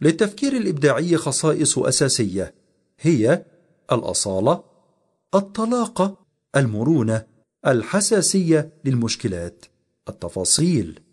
للتفكير الإبداعي خصائص أساسية هي الأصالة، الطلاقة، المرونة، الحساسية للمشكلات، التفاصيل